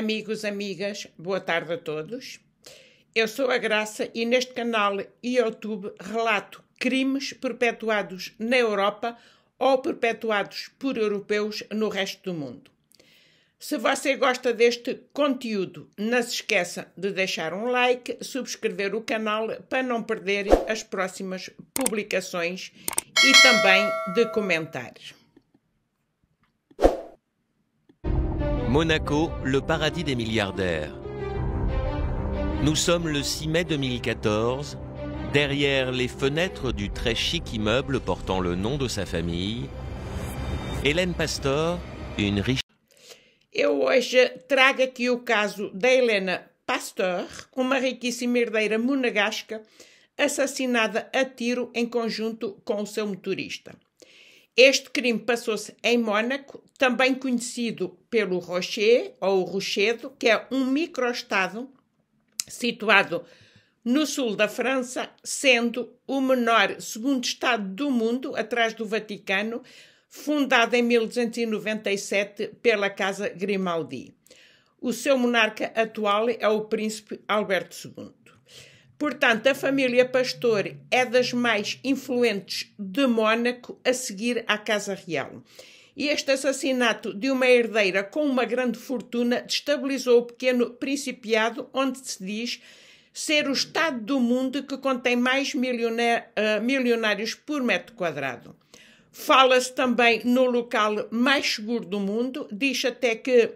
amigos, amigas, boa tarde a todos. Eu sou a Graça e neste canal e YouTube relato crimes perpetuados na Europa ou perpetuados por europeus no resto do mundo. Se você gosta deste conteúdo, não se esqueça de deixar um like, subscrever o canal para não perder as próximas publicações e também de comentários. Monaco, le paradis des milliardaires. Nous sommes le 6 mai 2014. Derrière les fenêtres du très chic immeuble portant le nom de sa famille, Hélène Pastor, une riche. Eu hoje trago aqui o caso da Helena Pasteur, uma riquíssima herdeira monagasca, assassinada a tiro em conjunto com o seu motorista. Este crime passou-se em Monaco, também conhecido pelo Rocher ou Rochedo, que é um microestado situado no sul da França, sendo o menor segundo estado do mundo, atrás do Vaticano, fundado em 1297 pela Casa Grimaldi. O seu monarca atual é o príncipe Alberto II. Portanto, a família Pastor é das mais influentes de Mônaco a seguir à Casa Real e este assassinato de uma herdeira com uma grande fortuna destabilizou o pequeno principiado, onde se diz ser o estado do mundo que contém mais eh, milionários por metro quadrado. Fala-se também no local mais seguro do mundo, diz até que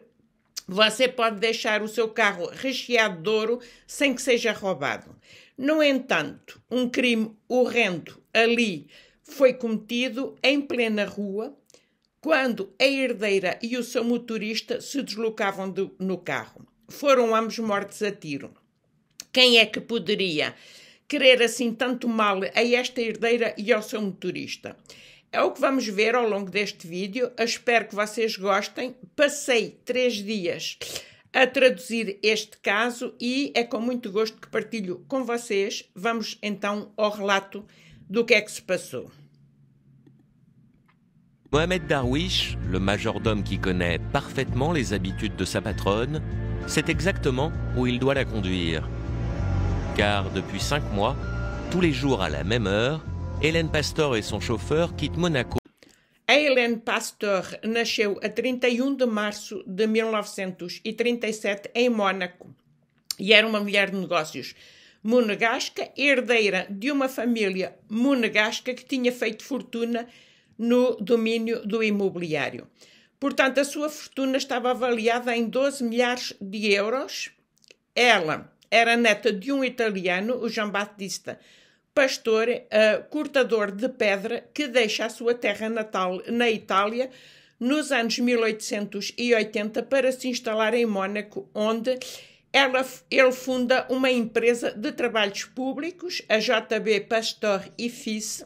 você pode deixar o seu carro recheado de ouro sem que seja roubado. No entanto, um crime horrendo ali foi cometido em plena rua quando a herdeira e o seu motorista se deslocavam no carro. Foram ambos mortos a tiro. Quem é que poderia querer assim tanto mal a esta herdeira e ao seu motorista? É o que vamos ver ao longo deste vídeo. Eu espero que vocês gostem. Passei três dias a traduzir este caso e é com muito gosto que partilho com vocês. Vamos então ao relato do que é que se passou. Mohamed Darwish, le majordome qui connaît parfaitement les habitudes de sa patronne, sait exactement où il doit la conduire. Car depuis cinq mois, tous les jours à la même heure, Hélène Pastor et son chauffeur quittent Monaco. Hélène Pastor nasceu le 31 de março de 1937 em Monaco. e era uma mulher de negócios monegasca, herdeira de uma família monegasca que tinha feito fortuna no domínio do imobiliário. Portanto, a sua fortuna estava avaliada em 12 milhares de euros. Ela era neta de um italiano, o Jean Battista, pastor, uh, eh, cortador de pedra, que deixa a sua terra natal na Itália nos anos 1880 para se instalar em Mônaco, onde ela, ele funda uma empresa de trabalhos públicos, a JB Pastor e Fils,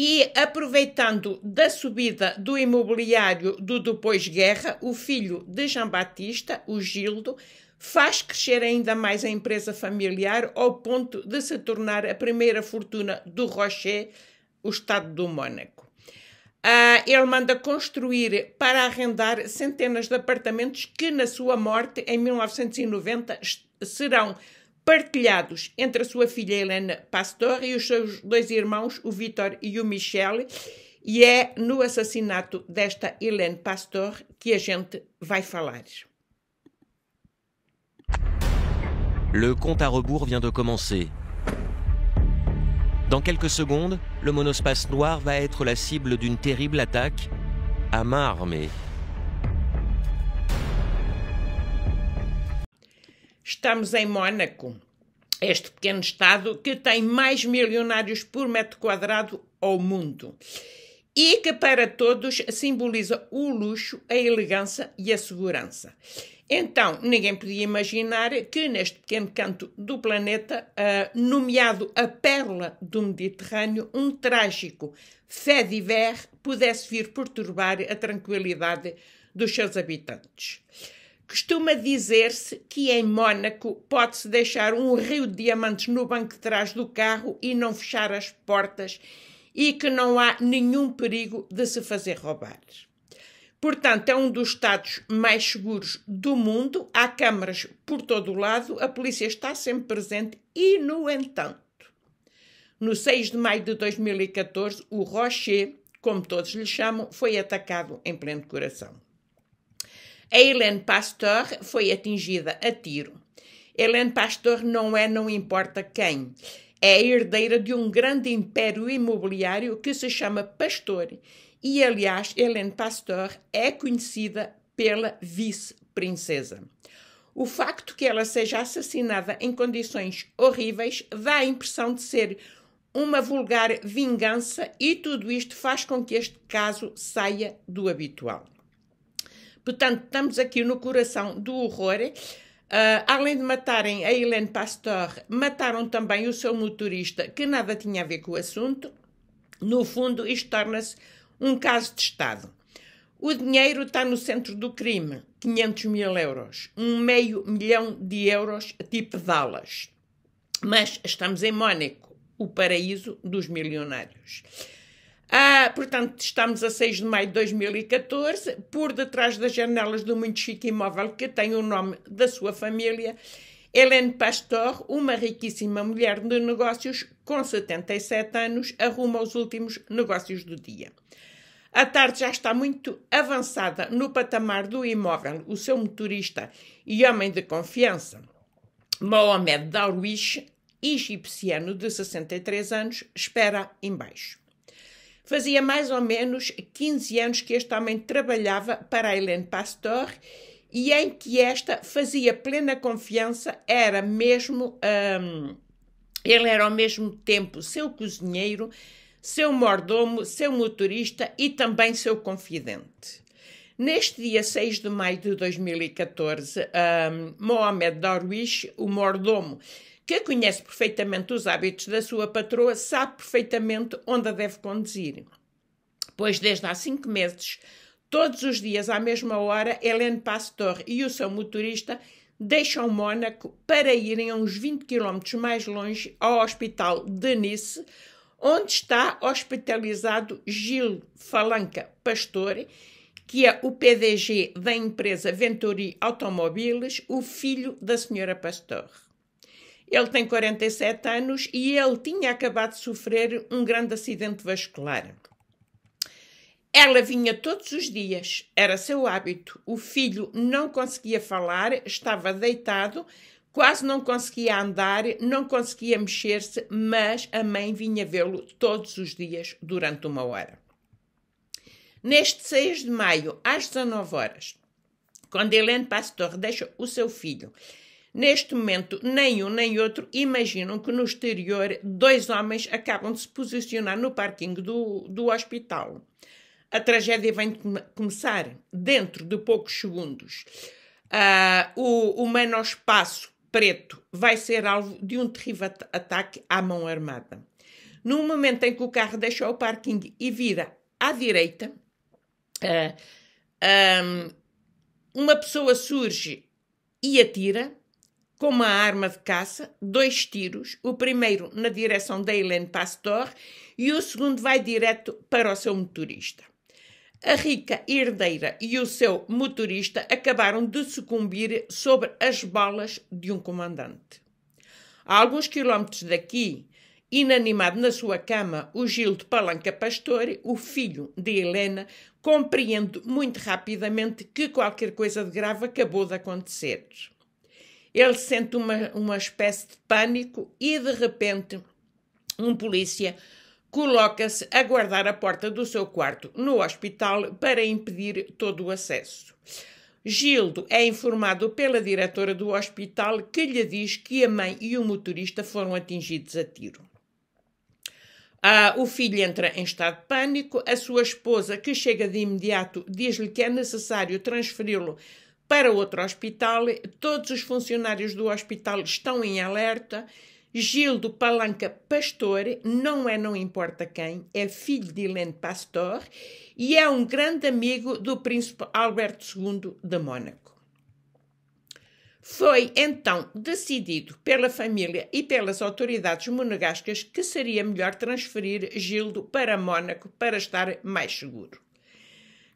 e aproveitando da subida do imobiliário do depois guerra, o filho de Jean Batista, o Gildo, faz crescer ainda mais a empresa familiar ao ponto de se tornar a primeira fortuna do Rocher, o Estado do Mônaco. Uh, ah, ele manda construir para arrendar centenas de apartamentos que, na sua morte, em 1990, serão partilhados entre a sua filha Helena Pastor e os seus dois irmãos, o Vitor e o Michel, e é no assassinato desta Helene Pastor que a gente vai falar. Le compte à rebours vient de commencer. Dans quelques secondes, le monospace noir va être la cible d'une terrible attaque à main armée. Estamos em Mônaco, este pequeno estado que tem mais milionários por metro quadrado ao mundo e que para todos simboliza o luxo, a elegância e a segurança. Então, ninguém podia imaginar que neste pequeno canto do planeta, uh, nomeado a Pérola do Mediterrâneo, um trágico fé d'hiver pudesse vir perturbar a tranquilidade dos seus habitantes. Costuma dizer-se que em Mônaco pode-se deixar um rio de diamantes no banco de trás do carro e não fechar as portas e que não há nenhum perigo de se fazer roubar. Portanto, é um dos estados mais seguros do mundo, há câmaras por todo o lado, a polícia está sempre presente e, no entanto, no 6 de maio de 2014, o Rocher, como todos lhe chamam, foi atacado em pleno coração. A Pastor foi atingida a tiro. Hélène Pastor não é não importa quem. É herdeira de um grande império imobiliário que se chama Pastor. E, aliás, Hélène Pastor é conhecida pela vice-princesa. O facto que ela seja assassinada em condições horríveis dá a impressão de ser uma vulgar vingança, e tudo isto faz com que este caso saia do habitual. Portanto, estamos aqui no coração do horror. Uh, além de matarem a Helene Pastor, mataram também o seu motorista, que nada tinha a ver com o assunto. No fundo, isto torna-se um caso de Estado. O dinheiro está no centro do crime, 500 mil euros, um meio milhão de euros tipo valas. Mas estamos em Mónaco, o paraíso dos milionários. Ah, portanto, estamos a 6 de maio de 2014, por detrás das janelas do muito chique imóvel que tem o nome da sua família, Helene Pastor, uma riquíssima mulher de negócios com 77 anos, arruma os últimos negócios do dia. A tarde já está muito avançada no patamar do imóvel. O seu motorista e homem de confiança, Mohamed Darwish, egipciano de 63 anos, espera embaixo. Fazia mais ou menos 15 anos que este homem trabalhava para a Hélène Pastor e em que esta fazia plena confiança, era mesmo. Hum, ele era ao mesmo tempo seu cozinheiro, seu mordomo, seu motorista e também seu confidente. Neste dia 6 de maio de 2014, um, Mohamed Darwish, o mordomo que conhece perfeitamente os hábitos da sua patroa, sabe perfeitamente onde a deve conduzir. Pois desde há cinco meses, todos os dias à mesma hora, Helene Pastor e o seu motorista deixam Mônaco para irem a uns 20 km mais longe ao hospital de Nice, onde está hospitalizado Gil Falanca Pastor, que é o PDG da empresa Venturi Automobiles, o filho da senhora Pastor. Ele tem 47 anos e ele tinha acabado de sofrer um grande acidente vascular. Ela vinha todos os dias, era seu hábito. O filho não conseguia falar, estava deitado, quase não conseguia andar, não conseguia mexer-se, mas a mãe vinha vê-lo todos os dias durante uma hora. Neste 6 de maio, às 19 horas, quando Helene Pastor deixa o seu filho Neste momento, nem um nem outro imaginam que no exterior dois homens acabam de se posicionar no parking do, do hospital. A tragédia vem de começar dentro de poucos segundos. Uh, o espaço preto vai ser alvo de um terrível ataque à mão armada. No momento em que o carro deixa o parking e vira à direita, uh, ah, um, ah, uma pessoa surge e atira, com uma arma de caça, dois tiros, o primeiro na direção da Helene Pastor e o segundo vai direto para o seu motorista. A rica herdeira e o seu motorista acabaram de sucumbir sobre as balas de um comandante. A alguns quilómetros daqui, inanimado na sua cama, o Gil de Palanca Pastore, o filho de Helena, compreende muito rapidamente que qualquer coisa de grave acabou de acontecer. Ele sente uma, uma espécie de pânico e, de repente, um polícia coloca-se a guardar a porta do seu quarto no hospital para impedir todo o acesso. Gildo é informado pela diretora do hospital que lhe diz que a mãe e o motorista foram atingidos a tiro. Ah, o filho entra em estado de pânico, a sua esposa, que chega de imediato, diz-lhe que é necessário transferi-lo para outro hospital. Todos os funcionários do hospital estão em alerta. Gildo Palanca Pastor não é não importa quem, é filho de Helene Pastor e é um grande amigo do príncipe Alberto II de Mônaco. Foi então decidido pela família e pelas autoridades monegascas que seria melhor transferir Gildo para Mônaco para estar mais seguro.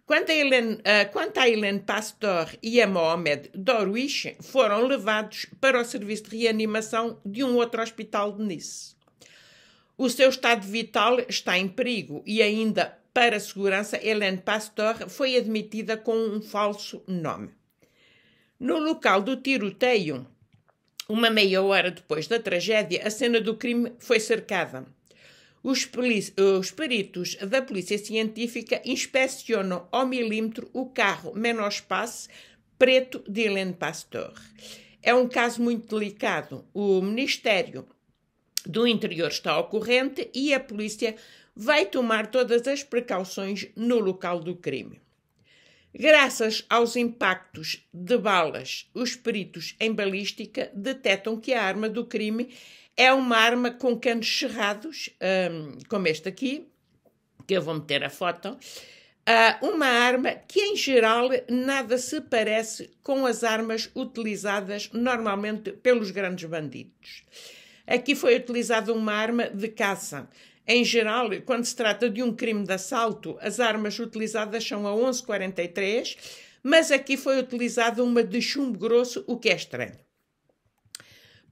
Quando a, Helene, ah, quando a Helene Pastor e a Mohamed Dorwish foram levados para o serviço de reanimação de um outro hospital de Nice. O seu estado vital está em perigo e ainda para a segurança, Helene Pastor foi admitida com um falso nome. No local do tiroteio, uma meia hora depois da tragédia, a cena do crime foi cercada. Os, os peritos da Polícia Científica inspecionam ao milímetro o carro Menospace preto de Hélène Pastor. É um caso muito delicado. O Ministério do Interior está ao corrente e a polícia vai tomar todas as precauções no local do crime. Graças aos impactos de balas, os peritos em balística detectam que a arma do crime é uma arma com canos cerrados, um, como este aqui, que eu vou meter a foto. Uh, uma arma que, em geral, nada se parece com as armas utilizadas normalmente pelos grandes bandidos. Aqui foi utilizada uma arma de caça. Em geral, quando se trata de um crime de assalto, as armas utilizadas são a 1143, mas aqui foi utilizada uma de chumbo grosso, o que é estranho.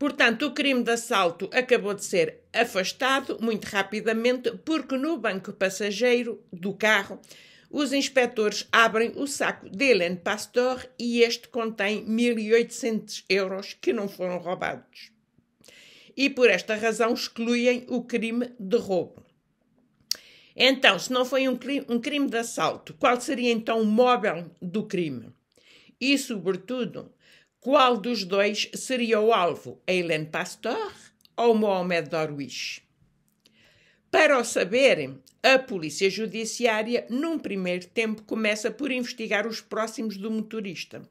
Portanto, o crime de assalto acabou de ser afastado muito rapidamente, porque no banco passageiro do carro os inspectores abrem o saco de Hélène Pastor e este contém 1.800 euros que não foram roubados. E por esta razão excluem o crime de roubo. Então, se não foi um crime, um crime de assalto, qual seria então o móvel do crime? E, sobretudo, qual dos dois seria o alvo, Hélène Pastor ou Mohamed Darwish? Para o saberem, a Polícia Judiciária, num primeiro tempo, começa por investigar os próximos do motorista.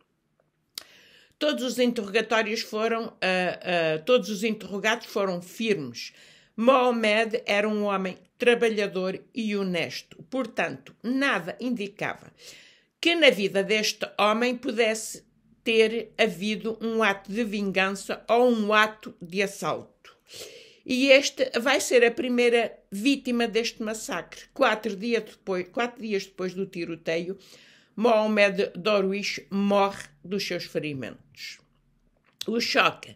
Todos os interrogatórios foram, uh, uh, todos os interrogados foram firmes. Mohamed era um homem trabalhador e honesto, portanto, nada indicava que na vida deste homem pudesse ter havido um ato de vingança ou um ato de assalto. E este vai ser a primeira vítima deste massacre. Quatro dias depois, quatro dias depois do tiroteio, Mohamed Dorwish morre dos seus ferimentos. O choque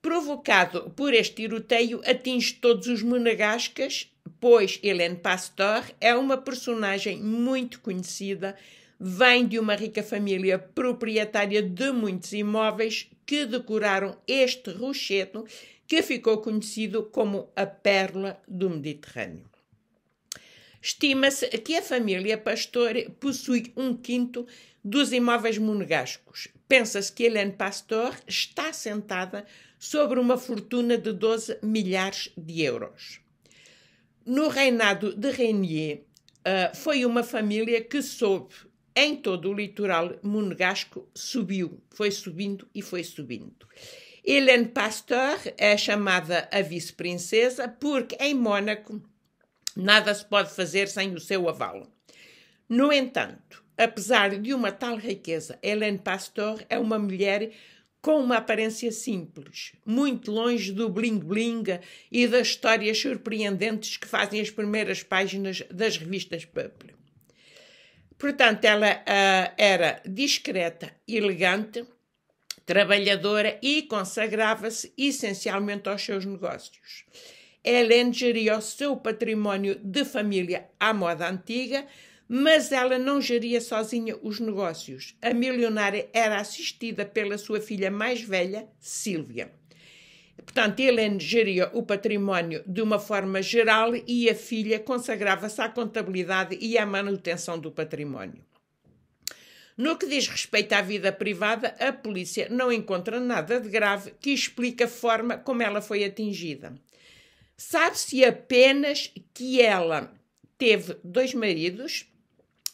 provocado por este tiroteio atinge todos os monegascas, pois Hélène Pastor é uma personagem muito conhecida vem de uma rica família proprietária de muitos imóveis que decoraram este rochedo que ficou conhecido como a Pérola do Mediterrâneo. Estima-se que a família Pastor possui um quinto dos imóveis monegascos. Pensa-se que Helene Pastor está sentada sobre uma fortuna de 12 milhares de euros. No reinado de Rainier, eh, foi uma família que soube em todo o litoral monegasco subiu, foi subindo e foi subindo. Hélène Pasteur é chamada a vice-princesa porque em Mônaco nada se pode fazer sem o seu aval. No entanto, apesar de uma tal riqueza, Hélène Pasteur é uma mulher com uma aparência simples, muito longe do bling-bling e das histórias surpreendentes que fazem as primeiras páginas das revistas Peuple. Portanto, ela uh, era discreta, elegante, trabalhadora e consagrava-se essencialmente aos seus negócios. Helen geria o seu património de família à moda antiga, mas ela não geria sozinha os negócios. A milionária era assistida pela sua filha mais velha, Sílvia. Portanto, Helene geria o património de uma forma geral e a filha consagrava-se à contabilidade e à manutenção do património. No que diz respeito à vida privada, a polícia não encontra nada de grave que explique a forma como ela foi atingida. Sabe-se apenas que ela teve dois maridos,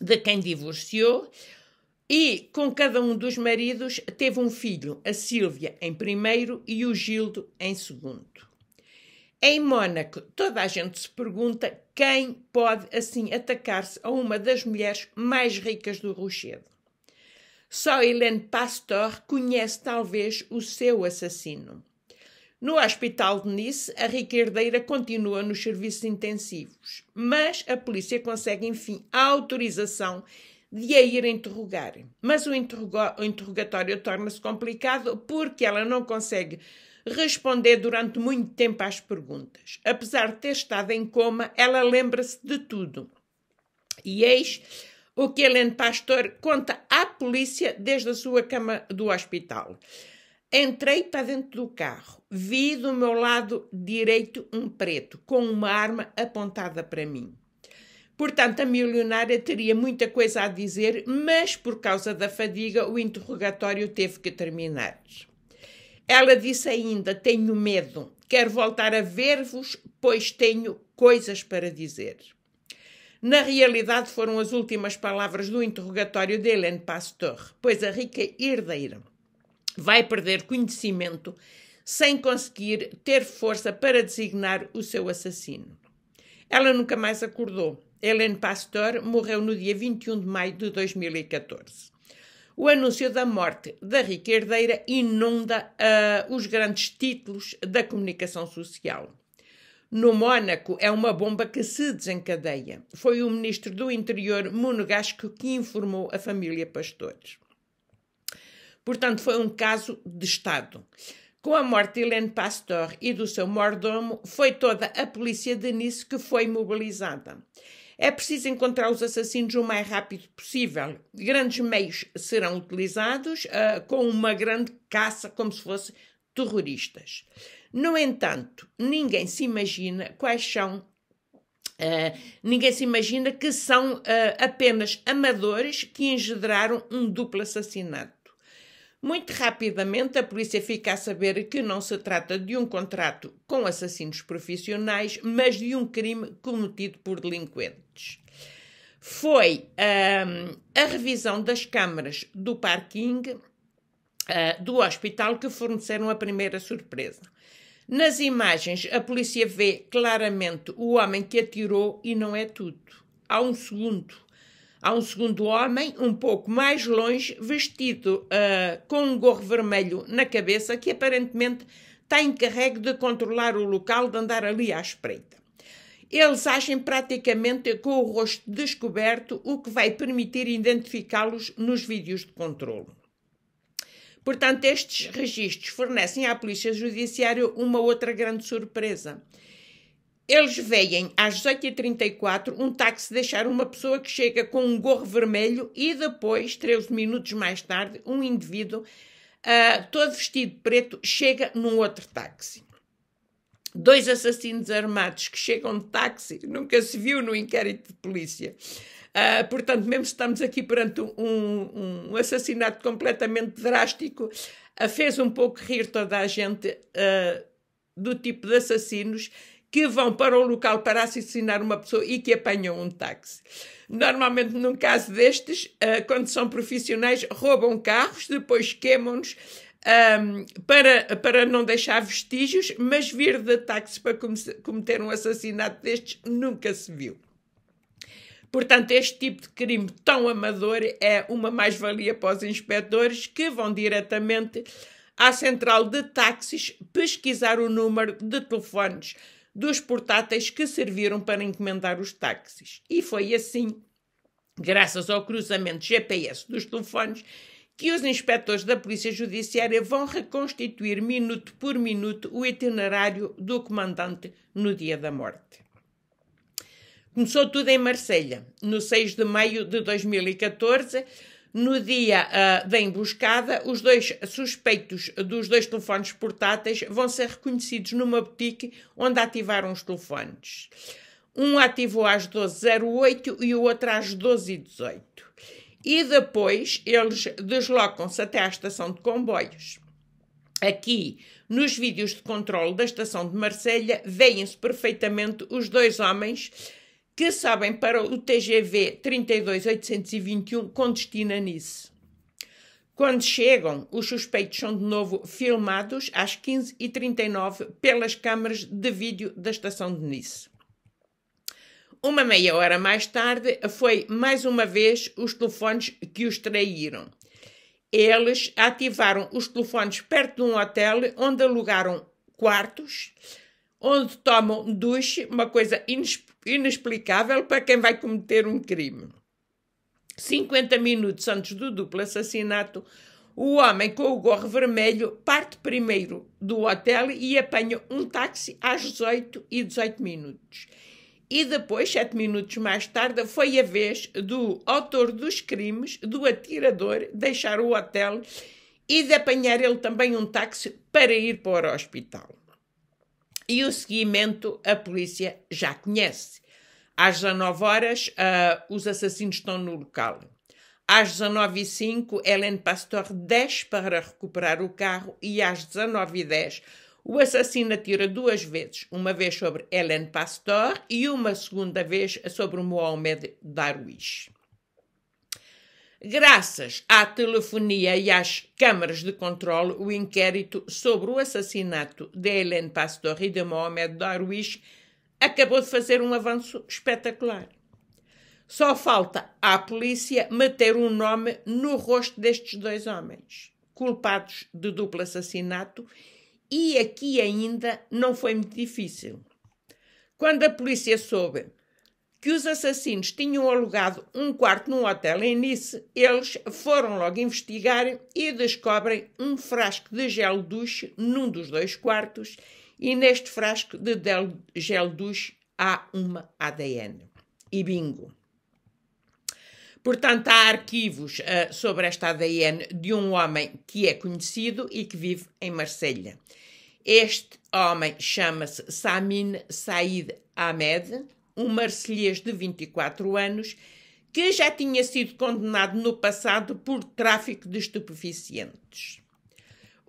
de quem divorciou, e com cada um dos maridos teve um filho, a Sílvia em primeiro e o Gildo em segundo. Em Mônaco, toda a gente se pergunta quem pode assim atacar-se a uma das mulheres mais ricas do Rochedo. Só Helene Pastor conhece talvez o seu assassino. No hospital de Nice, a rica herdeira continua nos serviços intensivos, mas a polícia consegue, enfim, a autorização de a ir interrogar. Mas o, o interrogatório torna-se complicado porque ela não consegue responder durante muito tempo às perguntas. Apesar de ter estado em coma, ela lembra-se de tudo. E eis o que Helene Pastor conta à polícia desde a sua cama do hospital. Entrei para dentro do carro. Vi do meu lado direito um preto com uma arma apontada para mim. Portanto, a milionária teria muita coisa a dizer, mas por causa da fadiga, o interrogatório teve que terminar. Ela disse ainda: Tenho medo, quero voltar a ver-vos, pois tenho coisas para dizer. Na realidade, foram as últimas palavras do interrogatório de Hélène Pastor, pois a rica herdeira vai perder conhecimento sem conseguir ter força para designar o seu assassino. Ela nunca mais acordou. Hélène Pastor morreu no dia 21 de maio de 2014. O anúncio da morte da rica herdeira inunda uh, os grandes títulos da comunicação social. No Mônaco, é uma bomba que se desencadeia. Foi o ministro do Interior, Monegasco, que informou a família Pastores. Portanto, foi um caso de Estado. Com a morte de Helene Pastor e do seu mordomo, foi toda a polícia de Nice que foi mobilizada. É preciso encontrar os assassinos o mais rápido possível. Grandes meios serão utilizados uh, com uma grande caça, como se fossem terroristas. No entanto, ninguém se imagina quais são Uh, ninguém se imagina que são uh, apenas amadores que engendraram um duplo assassinato. Muito rapidamente, a polícia fica a saber que não se trata de um contrato com assassinos profissionais, mas de um crime cometido por delinquentes. Foi um, a revisão das câmaras do parking uh, do hospital que forneceram a primeira surpresa. Nas imagens, a polícia vê claramente o homem que atirou e não é tudo. Há um segundo Há um segundo homem, um pouco mais longe, vestido uh, com um gorro vermelho na cabeça, que aparentemente está encarregue de controlar o local, de andar ali à espreita. Eles agem praticamente com o rosto descoberto, o que vai permitir identificá-los nos vídeos de controle. Portanto, estes registros fornecem à Polícia Judiciária uma outra grande surpresa eles veem às 18h34 um táxi deixar uma pessoa que chega com um gorro vermelho e depois, 13 minutos mais tarde, um indivíduo uh, todo vestido de preto chega num outro táxi. Dois assassinos armados que chegam de táxi, nunca se viu no inquérito de polícia. Uh, portanto, mesmo se estamos aqui perante um, um assassinato completamente drástico, uh, fez um pouco rir toda a gente do tipo de assassinos que vão para um local para assassinar uma pessoa e que apanham um táxi. Normalmente, num caso destes, eh, quando são profissionais, roubam carros, depois queimam-nos um, ehm, para, para não deixar vestígios, mas vir de táxi para cometer um assassinato destes nunca se viu. Portanto, este tipo de crime tão amador é uma mais-valia para os inspectores que vão diretamente à central de táxis pesquisar o número de telefones dos portáteis que serviram para encomendar os táxis. E foi assim, graças ao cruzamento GPS dos telefones, que os inspectores da Polícia Judiciária vão reconstituir minuto por minuto o itinerário do comandante no dia da morte. Começou tudo em Marselha, no 6 de maio de 2014, no dia uh, ah, da emboscada, os dois suspeitos dos dois telefones portáteis vão ser reconhecidos numa boutique onde ativaram os telefones. Um ativou às 12h08 e o outro às 12h18. E depois eles deslocam-se até à estação de comboios. Aqui, nos vídeos de controle da estação de Marselha, veem-se perfeitamente os dois homens que sabem para o TGV 32821 com destino a Nice. Quando chegam, os suspeitos são de novo filmados às 15h39 pelas câmaras de vídeo da estação de Nice. Uma meia hora mais tarde, foi mais uma vez os telefones que os traíram. Eles ativaram os telefones perto de um hotel onde alugaram quartos onde tomam duche, uma coisa inexplicável para quem vai cometer um crime. 50 minutos antes do duplo assassinato, o homem com o gorro vermelho parte primeiro do hotel e apanha um táxi às 18 e 18 minutos. E depois, sete minutos mais tarde, foi a vez do autor dos crimes, do atirador, deixar o hotel e de apanhar ele também um táxi para ir para o hospital. E o seguimento a polícia já conhece. Às 19 horas, uh, os assassinos estão no local. Às 19h05, Hélène Pastor desce para recuperar o carro e às 19h10, o assassino atira duas vezes, uma vez sobre Hélène Pastor e uma segunda vez sobre Mohamed Darwish. Graças à telefonia e às câmaras de controle, o inquérito sobre o assassinato de Hélène Pastor e de Mohamed Darwish acabou de fazer um avanço espetacular. Só falta à polícia meter um nome no rosto destes dois homens, culpados de duplo assassinato, e aqui ainda não foi muito difícil. Quando a polícia soube que os assassinos tinham alugado um quarto num hotel em Nice, eles foram logo investigar e descobrem um frasco de gel douche num dos dois quartos e neste frasco de gel douche há uma ADN. E bingo! Portanto, há arquivos uh, sobre esta ADN de um homem que é conhecido e que vive em Marselha. Este homem chama-se Samin Said Ahmed um marselhês de 24 anos, que já tinha sido condenado no passado por tráfico de estupefacientes.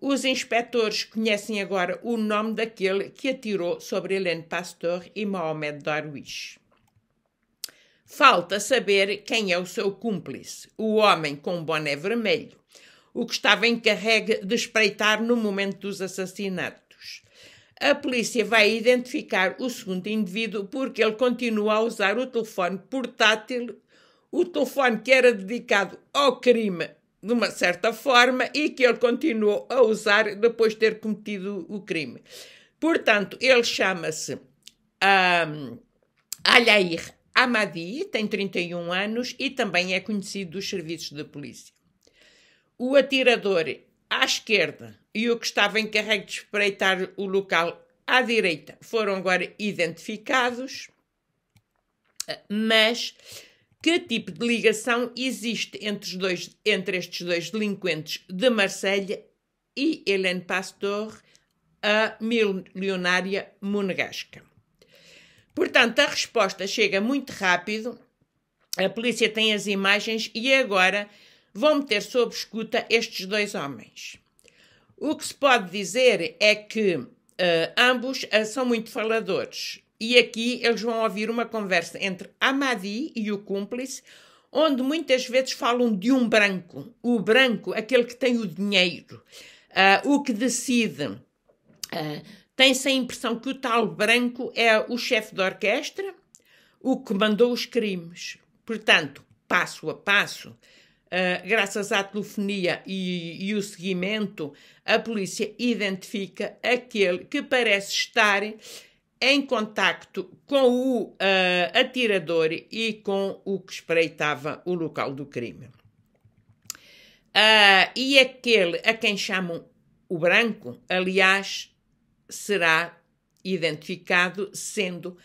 Os inspectores conhecem agora o nome daquele que atirou sobre Helene Pastor e Mohamed Darwish. Falta saber quem é o seu cúmplice, o homem com o boné vermelho, o que estava encarregue de espreitar no momento dos assassinatos. A polícia vai identificar o segundo indivíduo porque ele continua a usar o telefone portátil, o telefone que era dedicado ao crime de uma certa forma e que ele continuou a usar depois de ter cometido o crime. Portanto, ele chama-se um, Alair Amadi, tem 31 anos e também é conhecido dos serviços de polícia. O atirador à esquerda e o que estava encarregue de espreitar o local à direita foram agora identificados, mas que tipo de ligação existe entre, dois, entre estes dois delinquentes de Marselha e Hélène Pastor, a milionária monegasca? Portanto, a resposta chega muito rápido, a polícia tem as imagens e agora vão meter sob escuta estes dois homens. O que se pode dizer é que uh, ambos uh, são muito faladores. E aqui eles vão ouvir uma conversa entre Amadi e o cúmplice, onde muitas vezes falam de um branco. O branco, aquele que tem o dinheiro, uh, o que decide. Tem-se a impressão que o tal branco é o chefe da orquestra, o que mandou os crimes. Portanto, passo a passo, ah, graças à telefonia e, e, o seguimento, a polícia identifica aquele que parece estar em contacto com o uh, atirador e com o que espreitava o local do crime. Uh, e aquele a quem chamam o branco, aliás, será identificado sendo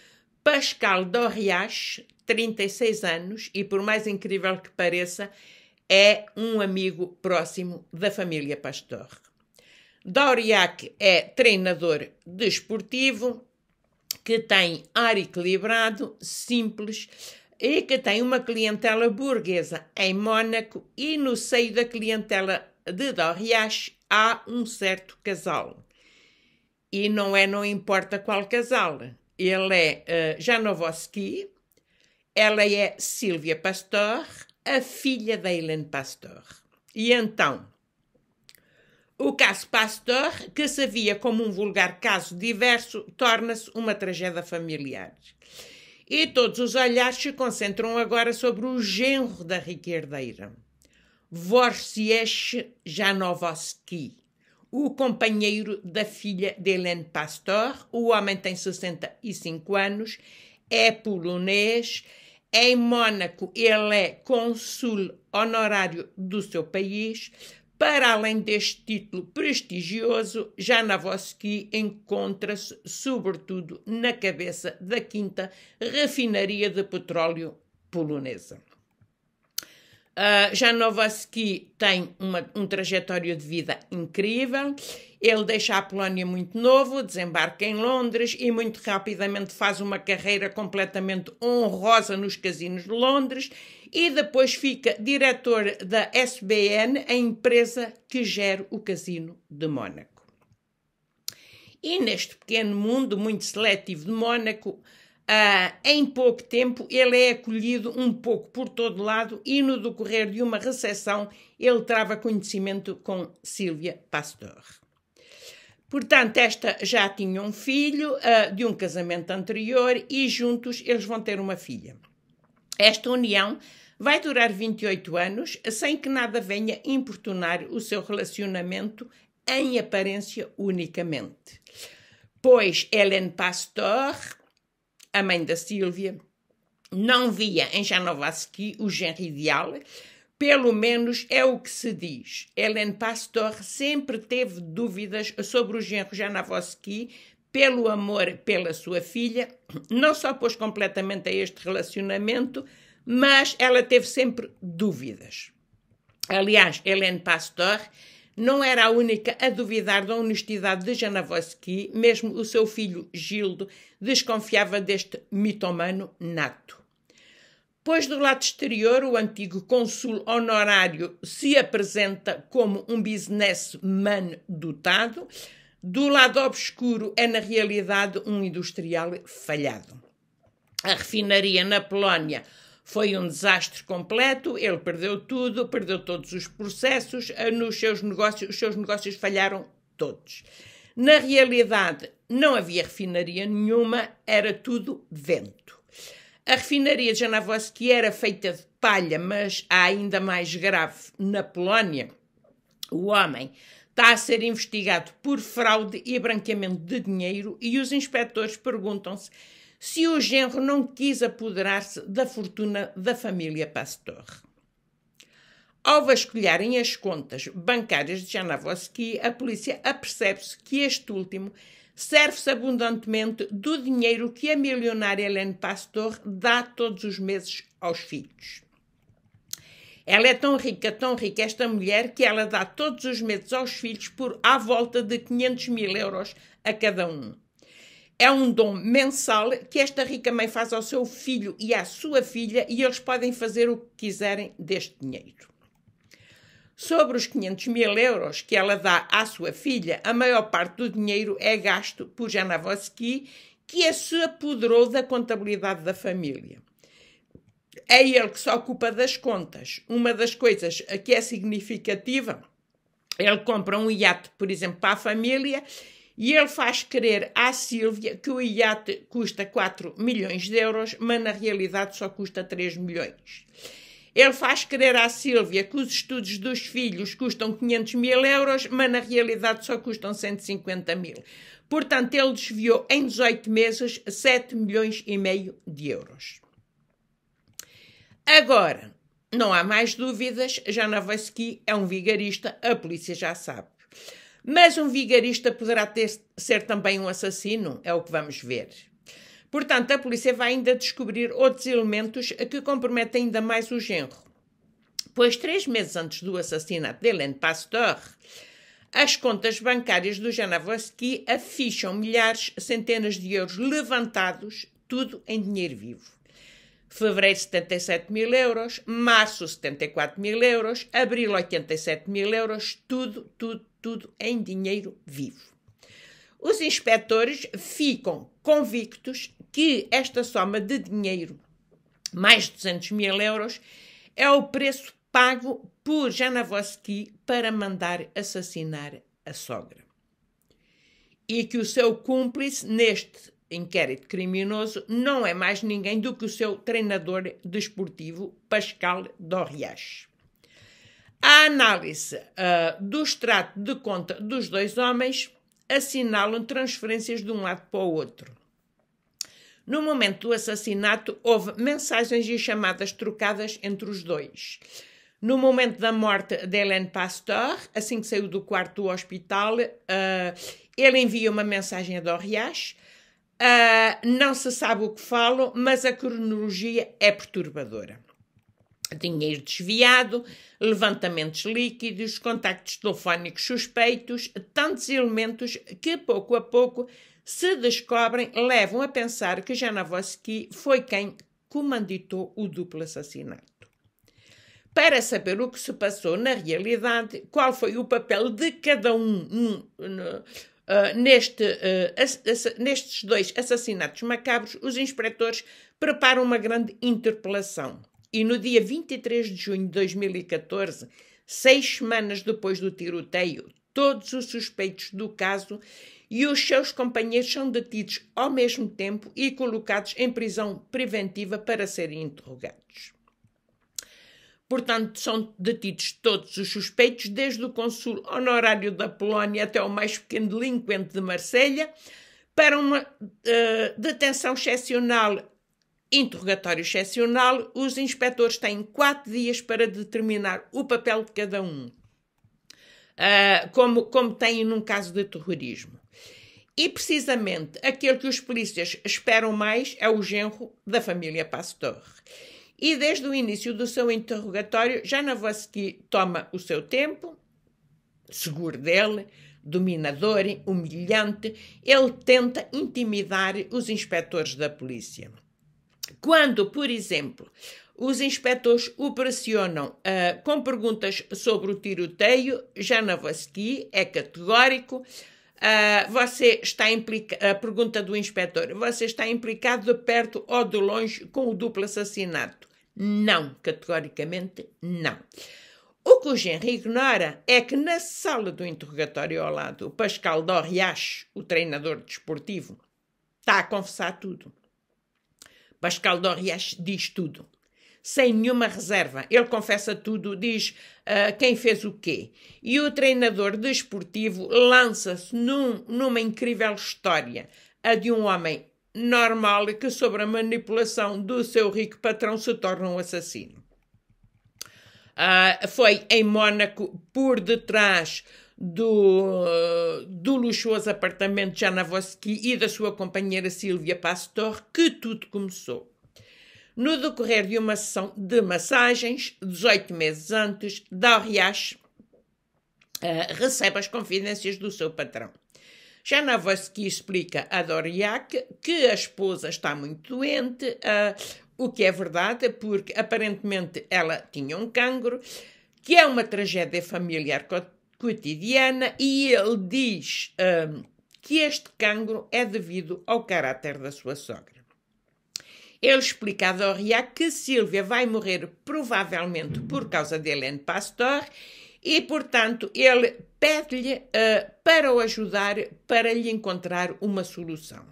Pascal Dorriache, 36 anos, e por mais incrível que pareça, é um amigo próximo da família Pastor. Doriak é treinador desportivo que tem ar equilibrado, simples e que tem uma clientela burguesa em Mônaco e no seio da clientela de Doriak há um certo casal. E não é, não importa qual casal. Ele é uh, eh, Janowski, ela é Silvia Pastor a filha da Hélène Pasteur. E então, o caso Pasteur, que se via como um vulgar caso diverso, torna-se uma tragédia familiar. E todos os olhares se concentram agora sobre o genro da Riquerdeira, Vorsiech Janowski, o companheiro da filha de Hélène Pasteur. O homem tem 65 anos, é polonês, em Mônaco, ele é consul honorário do seu país. Para além deste título prestigioso, Janavoski encontra-se, sobretudo, na cabeça da quinta refinaria de petróleo polonesa. Uh, ah, Janowski tem uma, um trajetório de vida incrível. Ele deixa a Polónia muito novo, desembarca em Londres e muito rapidamente faz uma carreira completamente honrosa nos casinos de Londres e depois fica diretor da SBN, a empresa que gera o casino de Mônaco. E neste pequeno mundo muito seletivo de Mônaco, Uh, em pouco tempo, ele é acolhido um pouco por todo lado e, no decorrer de uma recepção, ele trava conhecimento com Sílvia Pastor. Portanto, esta já tinha um filho uh, de um casamento anterior e juntos eles vão ter uma filha. Esta união vai durar 28 anos sem que nada venha importunar o seu relacionamento em aparência unicamente. Pois Hélène Pastor a mãe da Sílvia, não via em Janovaski o genro ideal, pelo menos é o que se diz. Hélène Pastor sempre teve dúvidas sobre o genro Janovaski, pelo amor pela sua filha, não só pôs completamente a este relacionamento, mas ela teve sempre dúvidas. Aliás, Hélène Pastor não era a única a duvidar da honestidade de Janavoski, mesmo o seu filho Gildo desconfiava deste mitomano nato. Pois do lado exterior, o antigo cônsul honorário se apresenta como um businessman dotado, do lado obscuro é, na realidade, um industrial falhado. A refinaria na Polónia foi um desastre completo, ele perdeu tudo, perdeu todos os processos, eh, nos seus negócios, os seus negócios falharam todos. Na realidade, não havia refinaria nenhuma, era tudo vento. A refinaria de Janavoski era feita de palha, mas há ainda mais grave. Na Polónia, o homem está a ser investigado por fraude e branqueamento de dinheiro e os inspectores perguntam-se se o genro não quis apoderar-se da fortuna da família Pastor. Ao vasculharem as contas bancárias de Janavoski, a polícia apercebe-se que este último serve-se abundantemente do dinheiro que a milionária Hélène Pastor dá todos os meses aos filhos. Ela é tão rica, tão rica, esta mulher, que ela dá todos os meses aos filhos por à volta de 500 mil euros a cada um é um dom mensal que esta rica mãe faz ao seu filho e à sua filha, e eles podem fazer o que quiserem deste dinheiro. Sobre os 500 mil euros que ela dá à sua filha, a maior parte do dinheiro é gasto por Janavoski, que é se apoderou da contabilidade da família. É ele que se ocupa das contas. Uma das coisas que é significativa, ele compra um iate, por exemplo, para a família e ele faz crer à Sílvia que o iate custa 4 milhões de euros, mas na realidade só custa 3 milhões. Ele faz crer à Sílvia que os estudos dos filhos custam 500 mil euros, mas na realidade só custam 150 mil. Portanto, ele desviou em 18 meses 7 milhões e meio de euros. Agora, não há mais dúvidas, Janavski é um vigarista, a polícia já sabe. Mas um vigarista poderá ter, ser também um assassino, é o que vamos ver. Portanto, a polícia vai ainda descobrir outros elementos que comprometem ainda mais o genro. Pois três meses antes do assassinato de Hélène Pasteur, as contas bancárias do Janavoski aficham milhares, centenas de euros levantados, tudo em dinheiro vivo fevereiro 77 mil euros, março 74 mil euros, abril 87 mil euros, tudo, tudo, tudo em dinheiro vivo. Os inspectores ficam convictos que esta soma de dinheiro, mais 200 mil euros, é o preço pago por Janavoski para mandar assassinar a sogra. E que o seu cúmplice neste inquérito criminoso não é mais ninguém do que o seu treinador desportivo, Pascal Dorias. A análise uh, do extrato de conta dos dois homens assinalam transferências de um lado para o outro. No momento do assassinato, houve mensagens e chamadas trocadas entre os dois. No momento da morte de Hélène Pasteur, assim que saiu do quarto do hospital, uh, ele envia uma mensagem a Dorrias Uh, não se sabe o que falam, mas a cronologia é perturbadora. Dinheiro desviado, levantamentos líquidos, contactos telefónicos suspeitos, tantos elementos que pouco a pouco se descobrem, levam a pensar que Janavoski foi quem comanditou o duplo assassinato. Para saber o que se passou na realidade, qual foi o papel de cada um, um no, Uh, nestes dois assassinatos macabros, os inspectores preparam uma grande interpelação. E no dia 23 de junho de 2014, seis semanas depois do tiroteio, todos os suspeitos do caso e os seus companheiros são detidos ao mesmo tempo e colocados em prisão preventiva para serem interrogados. Portanto, são detidos todos os suspeitos, desde o cônsul honorário da Polónia até o mais pequeno delinquente de Marselha, para uma uh, detenção excepcional, interrogatório excepcional. Os inspectores têm quatro dias para determinar o papel de cada um, uh, como, como têm num caso de terrorismo. E precisamente aquele que os polícias esperam mais é o genro da família Pastor e desde o início do seu interrogatório, Janovaski toma o seu tempo, seguro dele, dominador, humilhante, ele tenta intimidar os inspectores da polícia. Quando, por exemplo, os inspectores o pressionam uh, com perguntas sobre o tiroteio, Janovaski é categórico. Uh, você está implica a pergunta do inspetor, você está implicado de perto ou de longe com o duplo assassinato? Não, categoricamente não. O que o Genri ignora é que na sala do interrogatório ao lado, o Pascal Dorriache, o treinador desportivo, está a confessar tudo. Pascal Dorriache diz tudo, sem nenhuma reserva. Ele confessa tudo, diz uh, quem fez o quê. E o treinador desportivo lança-se num, numa incrível história, a de um homem normal que, sob a manipulação do seu rico patrão, se torna um assassino. Uh, foi em Mônaco, por detrás do, do luxuoso apartamento de Janavoski e da sua companheira Silvia Pastor, que tudo começou. No decorrer de uma sessão de massagens, 18 meses antes, Dalriach uh, recebe as confidências do seu patrão. Janavoski explica a Doriac que a esposa está muito doente, uh, o que é verdade, porque aparentemente ela tinha um cancro, que é uma tragédia familiar cotidiana, e ele diz ah, que este cancro é devido ao caráter da sua sogra. Ele explica a Doria que Silvia vai morrer provavelmente por causa de Hélène Pastor e, portanto, ele pede-lhe uh, para o ajudar, para lhe encontrar uma solução.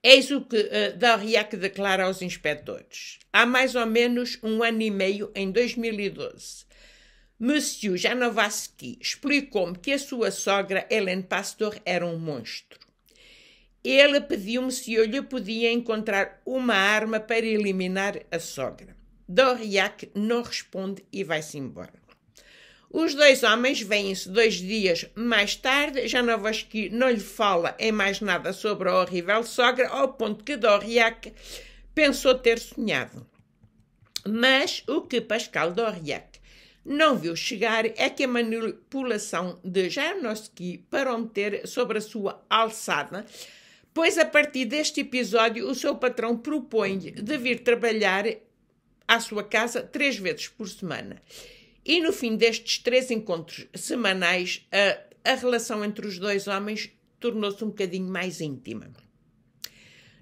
É isso que uh, Dauriac declara aos inspectores. Há mais ou menos um ano e meio, em 2012, Monsieur Janowski explicou-me que a sua sogra, Hélène Pastor, era um monstro. Ele pediu-me se eu lhe podia encontrar uma arma para eliminar a sogra. Dauriac não responde e vai-se embora. Os dois homens vêm-se dois dias mais tarde. Janovski não lhe fala em mais nada sobre a horrível sogra, ao ponto que Doriak pensou ter sonhado. Mas o que Pascal Doriac não viu chegar é que a manipulação de Janovski para o meter sobre a sua alçada pois a partir deste episódio o seu patrão propõe-lhe de vir trabalhar à sua casa três vezes por semana. E no fim destes três encontros semanais, a, a relação entre os dois homens tornou-se um bocadinho mais íntima.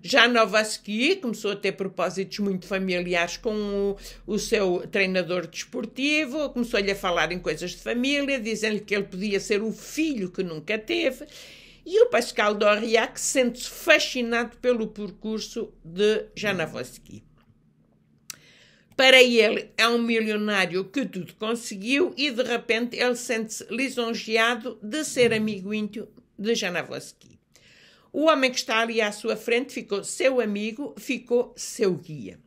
Já Novoski começou a ter propósitos muito familiares com o, o seu treinador desportivo, começou-lhe a falar em coisas de família, dizendo-lhe que ele podia ser o filho que nunca teve. E o Pascal que sente-se fascinado pelo percurso de Janavoski. Para ele, é um milionário que tudo conseguiu e, de repente, ele sente-se lisonjeado de ser amigo íntimo de Janavoski. O homem que está ali à sua frente ficou seu amigo, ficou seu guia.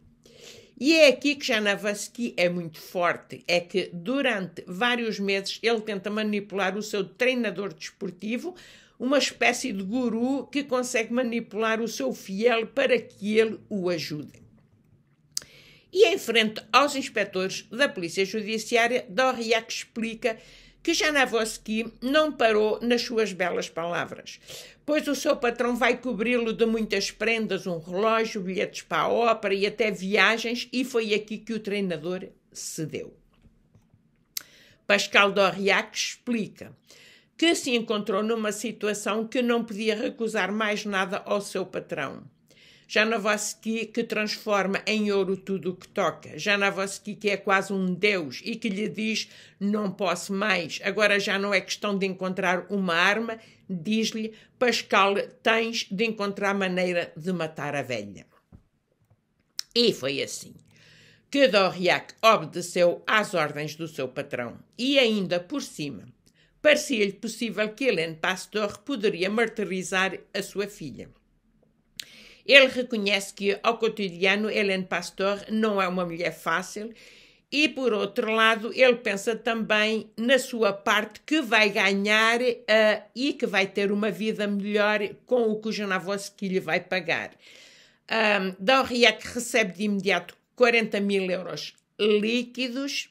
E é aqui que Janavoski é muito forte. É que durante vários meses ele tenta manipular o seu treinador desportivo, uma espécie de guru que consegue manipular o seu fiel para que ele o ajude e em frente aos inspectores da Polícia Judiciária, Dorriac explica que Janavoski não parou nas suas belas palavras, pois o seu patrão vai cobri-lo de muitas prendas, um relógio, bilhetes para a ópera e até viagens, e foi aqui que o treinador cedeu. Pascal Dorriac explica que se encontrou numa situação que não podia recusar mais nada ao seu patrão Janovoski que transforma em ouro tudo o que toca, Janovoski que é quase um deus e que lhe diz não posso mais, agora já não é questão de encontrar uma arma, diz-lhe Pascal tens de encontrar maneira de matar a velha. E foi assim que Doriac obedeceu às ordens do seu patrão e ainda por cima parecia-lhe possível que Helene pastor poderia martirizar a sua filha. Ele reconhece que, ao cotidiano, Hélène Pastor não é uma mulher fácil e, por outro lado, ele pensa também na sua parte que vai ganhar uh, e que vai ter uma vida melhor com o que o Janavoski lhe vai pagar. Um, Dauriac é recebe de imediato 40 mil euros líquidos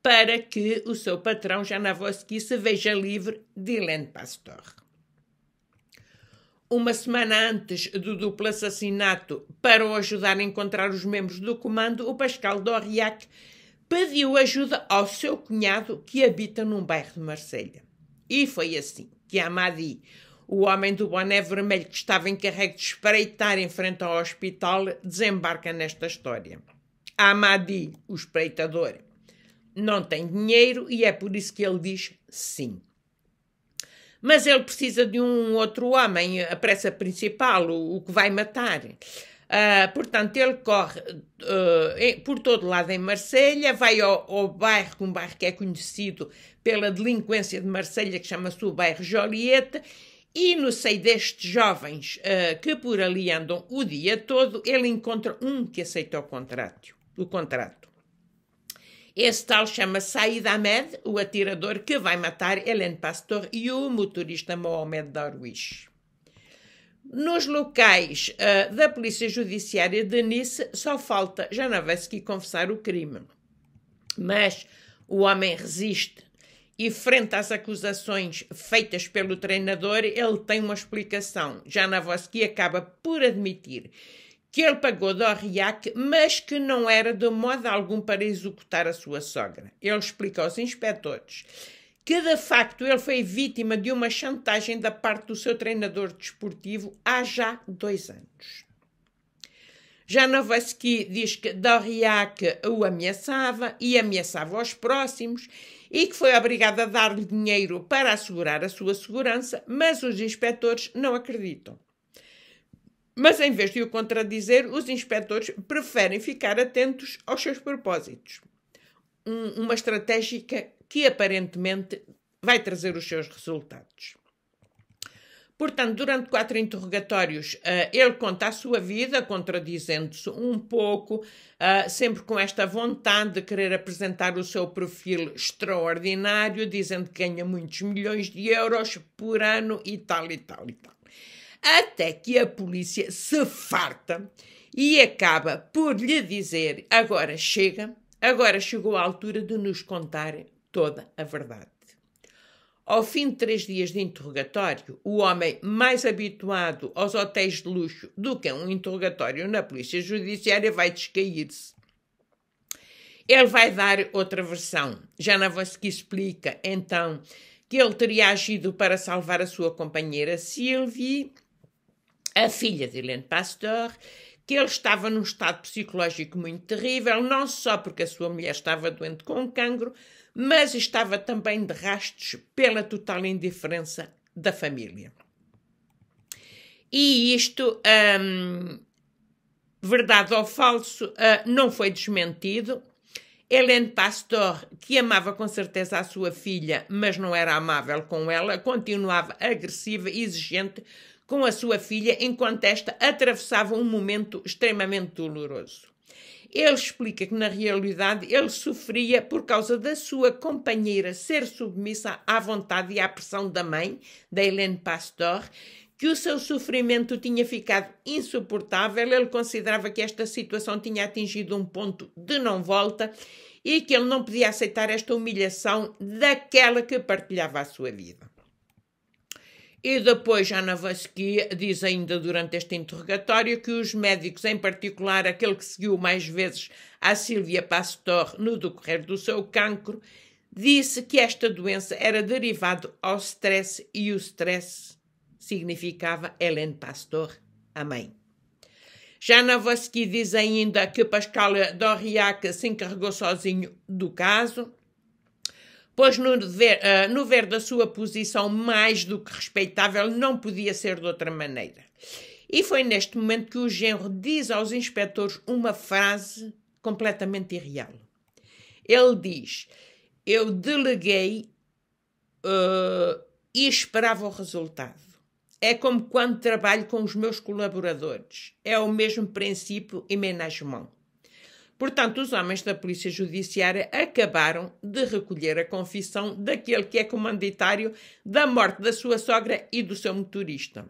para que o seu patrão Janavoski se veja livre de Hélène Pastor uma semana antes do duplo assassinato, para o ajudar a encontrar os membros do comando, o Pascal Doriac pediu ajuda ao seu cunhado que habita num bairro de Marselha. E foi assim que Amadi, o homem do boné vermelho que estava encarregue de espreitar em frente ao hospital, desembarca nesta história. Amadi, o espreitador, não tem dinheiro e é por isso que ele diz sim. Mas ele precisa de um outro homem, a pressa principal, o, o que vai matar. Uh, portanto, ele corre uh, em, por todo lado em Marselha, vai ao, ao, bairro, um bairro que é conhecido pela delinquência de Marselha, que chama-se o bairro Joliette, e no seio destes jovens uh, que por ali andam o dia todo, ele encontra um que aceita o contrato. O contrato. Esse tal chama Said Ahmed, o atirador que vai matar Hélène Pastor e o motorista Mohamed Darwish. Nos locais uh, da Polícia Judiciária de Nice, só falta Janavesky confessar o crime. Mas o homem resiste e, frente às acusações feitas pelo treinador, ele tem uma explicação. Janavesky acaba por admitir que ele pagou de Orriac, mas que não era de modo algum para executar a sua sogra. Ele explica aos inspectores que, de facto, ele foi vítima de uma chantagem da parte do seu treinador desportivo há já dois anos. Janovski diz que Dorriac o ameaçava e ameaçava os próximos e que foi obrigado a dar-lhe dinheiro para assegurar a sua segurança, mas os inspectores não acreditam. Mas em vez de o contradizer, os inspectores preferem ficar atentos aos seus propósitos. Um, uma estratégica que aparentemente vai trazer os seus resultados. Portanto, durante quatro interrogatórios, uh, ele conta a sua vida, contradizendo-se um pouco, uh, sempre com esta vontade de querer apresentar o seu perfil extraordinário, dizendo que ganha muitos milhões de euros por ano e tal e tal e tal até que a polícia se farta e acaba por lhe dizer: agora chega, agora chegou a altura de nos contar toda a verdade. Ao fim de três dias de interrogatório, o homem mais habituado aos hotéis de luxo do que a um interrogatório na Polícia Judiciária vai descair-se. Ele vai dar outra versão. Janavoski explica, então, que ele teria agido para salvar a sua companheira Sylvie a filha de Helene Pasteur, que ele estava num estado psicológico muito terrível, não só porque a sua mulher estava doente com cancro, mas estava também de rastros pela total indiferença da família. E isto, hum, verdade ou falso, uh, não foi desmentido. Helene Pastor, que amava com certeza a sua filha, mas não era amável com ela, continuava agressiva, e exigente, com a sua filha enquanto esta atravessava um momento extremamente doloroso. Ele explica que, na realidade, ele sofria por causa da sua companheira ser submissa à vontade e à pressão da mãe, da Helene Pastor, que o seu sofrimento tinha ficado insuportável. Ele considerava que esta situação tinha atingido um ponto de não volta e que ele não podia aceitar esta humilhação daquela que partilhava a sua vida. E depois, Ana Vasqui diz ainda durante este interrogatório que os médicos, em particular aquele que seguiu mais vezes a Silvia Pastor no decorrer do seu cancro, disse que esta doença era derivada ao stress e o stress significava Hélène Pastor, a mãe. Já diz ainda que Pascal Doriac se encarregou sozinho do caso pois no ver, uh, no ver da sua posição mais do que respeitável não podia ser de outra maneira. E foi neste momento que o genro diz aos inspectores uma frase completamente irreal. Ele diz: Eu deleguei uh, e esperava o resultado. É como quando trabalho com os meus colaboradores. É o mesmo princípio e menagement. Portanto, os homens da Polícia Judiciária acabaram de recolher a confissão daquele que é comanditário da morte da sua sogra e do seu motorista.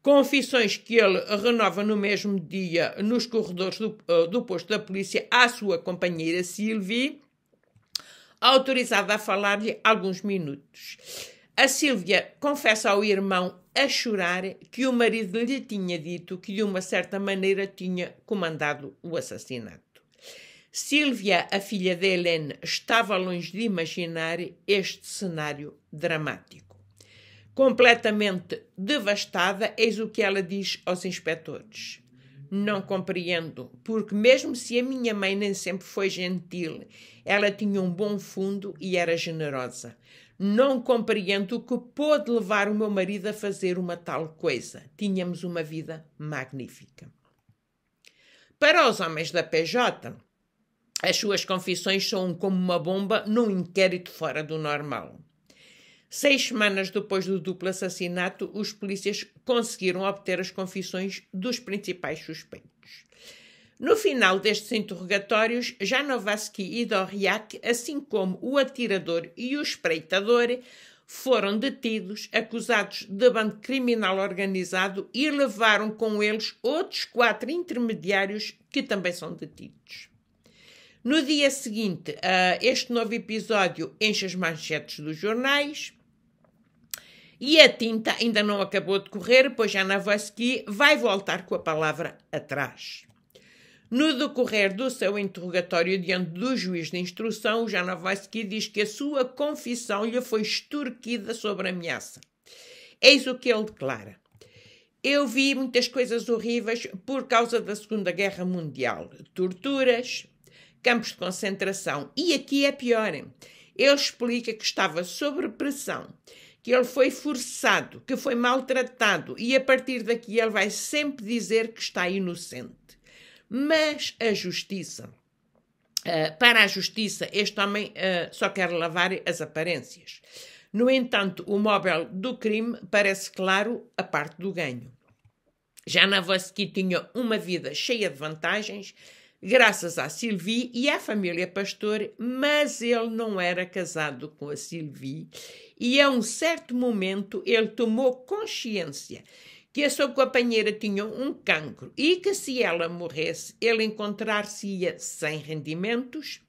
Confissões que ele renova no mesmo dia nos corredores do, eh, do posto da polícia à sua companheira Sylvie, autorizada a falar-lhe alguns minutos. A Sílvia confessa ao irmão a chorar que o marido lhe tinha dito que de uma certa maneira tinha comandado o assassinato. Sílvia, a filha de Helen, estava longe de imaginar este cenário dramático. Completamente devastada, eis o que ela diz aos inspetores. Não compreendo, porque mesmo se a minha mãe nem sempre foi gentil, ela tinha um bom fundo e era generosa. Não compreendo o que pôde levar o meu marido a fazer uma tal coisa. Tínhamos uma vida magnífica. Para os homens da PJ, as suas confissões são como uma bomba num inquérito fora do normal. Seis semanas depois do duplo assassinato, os polícias conseguiram obter as confissões dos principais suspeitos. No final destes interrogatórios, Janowski e Doriak, assim como o atirador e o espreitador, foram detidos, acusados de bando criminal organizado e levaram com eles outros quatro intermediários que também são detidos. No dia seguinte, uh, este novo episódio enche as manchetes dos jornais. E a tinta ainda não acabou de correr, pois a Vasqui vai voltar com a palavra atrás. No decorrer do seu interrogatório diante do juiz de instrução, Janovaski diz que a sua confissão lhe foi extorquida sobre ameaça. Eis o que ele declara. Eu vi muitas coisas horríveis por causa da Segunda Guerra Mundial: torturas, campos de concentração. E aqui é pior. Ele explica que estava sob pressão, que ele foi forçado, que foi maltratado e a partir daqui ele vai sempre dizer que está inocente. Mas a justiça, uh, para a justiça, este homem uh, só quer lavar as aparências. No entanto, o móvel do crime parece claro a parte do ganho. Já Navoski tinha uma vida cheia de vantagens, graças à Sylvie e à família Pastor, mas ele não era casado com a Sylvie e a um certo momento ele tomou consciência que a sua companheira tinha um cancro e que se ela morresse, ele encontrar-se-ia sem rendimentos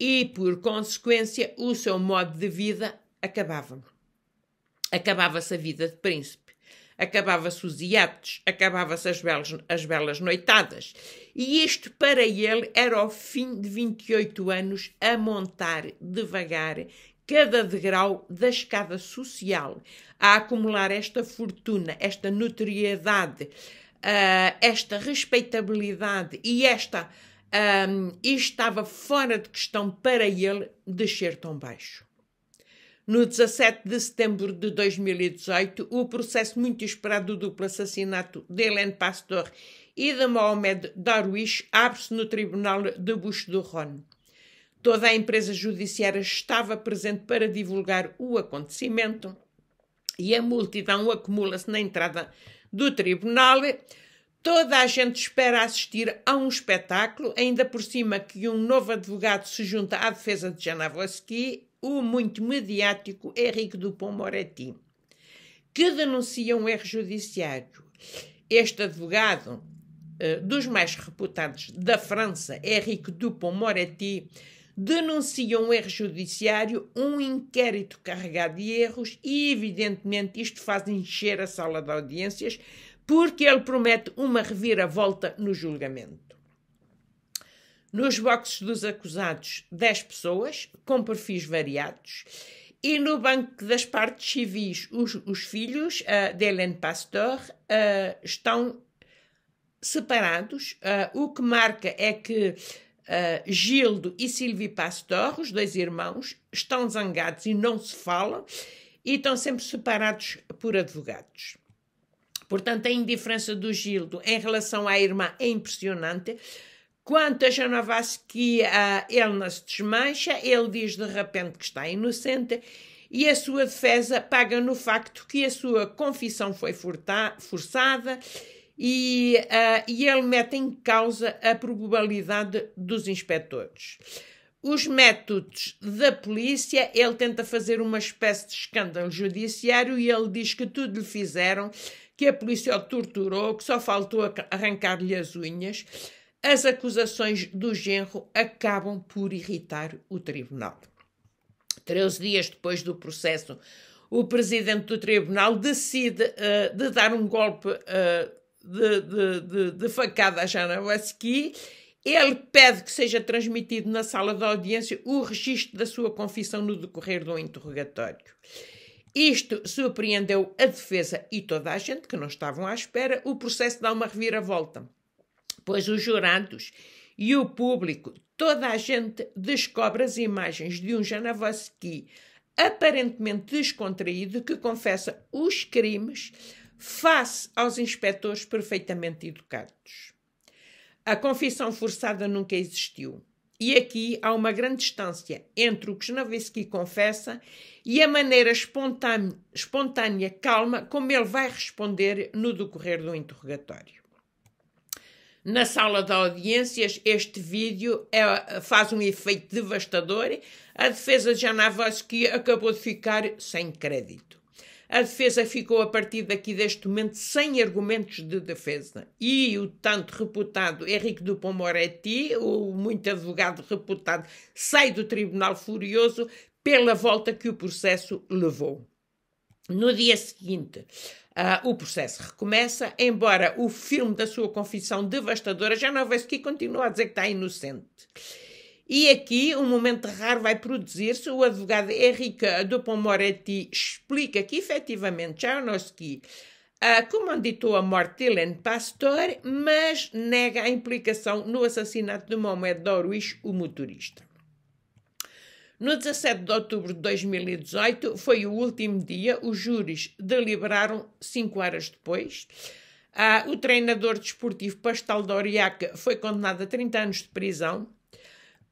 e, por consequência, o seu modo de vida acabava. Acabava-se a vida de príncipe acabava-se os iates, acabava-se as, as belas noitadas. E isto para ele era o fim de 28 anos a montar devagar cada degrau da escada social, a acumular esta fortuna, esta notoriedade, uh, esta respeitabilidade e esta. Um, ah, e estava fora de questão para ele descer tão baixo. No 17 de setembro de 2018, o processo muito esperado do duplo assassinato de Hélène Pastor e de Mohamed Darwish abre-se no Tribunal de Buxo do Rhône. Toda a empresa judiciária estava presente para divulgar o acontecimento e a multidão acumula-se na entrada do tribunal. Toda a gente espera assistir a um espetáculo, ainda por cima que um novo advogado se junta à defesa de Janavoski o muito mediático Henrique Dupont Moretti, que denuncia um erro judiciário. Este advogado, eh, dos mais reputados da França, Henrique Dupont Moretti, denuncia um erro judiciário, um inquérito carregado de erros e, evidentemente, isto faz encher a sala de audiências porque ele promete uma reviravolta no julgamento. Nos boxes dos acusados, 10 pessoas, com perfis variados. E no banco das partes civis, os, os filhos uh, de Hélène Pastor uh, estão separados. Uh, o que marca é que Gildo e Sylvie Pastor, os dois irmãos, estão zangados e não se falam e estão sempre separados por advogados. Portanto, a indiferença do Gildo em relação à irmã é impressionante. Quanto a Janovaskia, ah, ele não se desmancha, ele diz de repente que está inocente e a sua defesa paga no facto que a sua confissão foi forçada e, uh, e ele mete em causa a probabilidade dos inspectores. Os métodos da polícia, ele tenta fazer uma espécie de escândalo judiciário e ele diz que tudo lhe fizeram, que a polícia o torturou, que só faltou arrancar-lhe as unhas as acusações do genro acabam por irritar o tribunal. Treze dias depois do processo, o presidente do tribunal decide uh, de dar um golpe uh, de, de, de, de, facada a Janawaski. Ele pede que seja transmitido na sala de audiência o registro da sua confissão no decorrer do interrogatório. Isto surpreendeu a defesa e toda a gente que não estavam à espera. O processo dá uma reviravolta pois os jurados e o público, toda a gente descobre as imagens de um Janowski aparentemente descontraído que confessa os crimes face aos inspectores perfeitamente educados. A confissão forçada nunca existiu. E aqui há uma grande distância entre o que Janowski confessa e a maneira espontânea, espontânea, calma, como ele vai responder no decorrer do interrogatório na sala de audiências, este vídeo é, faz um efeito devastador. A defesa de Janavoski acabou de ficar sem crédito. A defesa ficou, a partir daqui deste momento, sem argumentos de defesa. E o tanto reputado Henrique Dupont Moretti, o muito advogado reputado, sai do tribunal furioso pela volta que o processo levou. No dia seguinte, uh, o processo recomeça, embora o filme da sua confissão devastadora já não que continua a dizer que está inocente. E aqui um momento raro vai produzir-se. O advogado Henrique Dupont-Moretti explica que efetivamente Charnowski uh, ah, comanditou a morte de Hélène Pastor, mas nega a implicação no assassinato de Mohamed Doruish, o motorista. No 17 de outubro de 2018, foi o último dia, os júris deliberaram cinco horas depois. Ah, o treinador desportivo Pastal de foi condenado a 30 anos de prisão.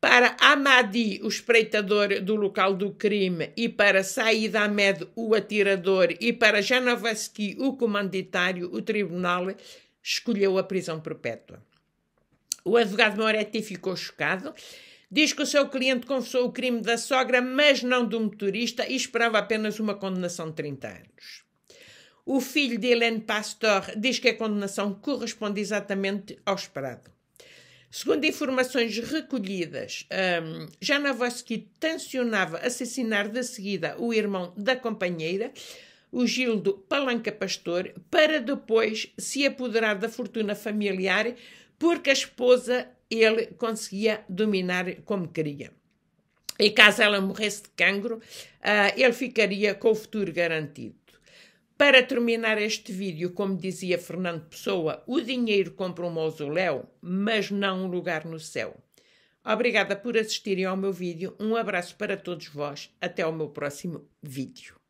Para Amadi, o espreitador do local do crime, e para Saida Ahmed, o atirador, e para Janovaski, o comanditário, o tribunal escolheu a prisão perpétua. O advogado Moretti ficou chocado Diz que o seu cliente confessou o crime da sogra, mas não do motorista, e esperava apenas uma condenação de 30 anos. O filho de Helene Pastor diz que a condenação corresponde exatamente ao esperado. Segundo informações recolhidas, um, Janavoski tensionava assassinar de seguida o irmão da companheira, o Gildo Palanca Pastor, para depois se apoderar da fortuna familiar, porque a esposa ele conseguia dominar como queria. E caso ela morresse de cancro, uh, ele ficaria com o futuro garantido. Para terminar este vídeo, como dizia Fernando Pessoa, o dinheiro compra um mausoléu, mas não um lugar no céu. Obrigada por assistirem ao meu vídeo. Um abraço para todos vós. Até ao meu próximo vídeo.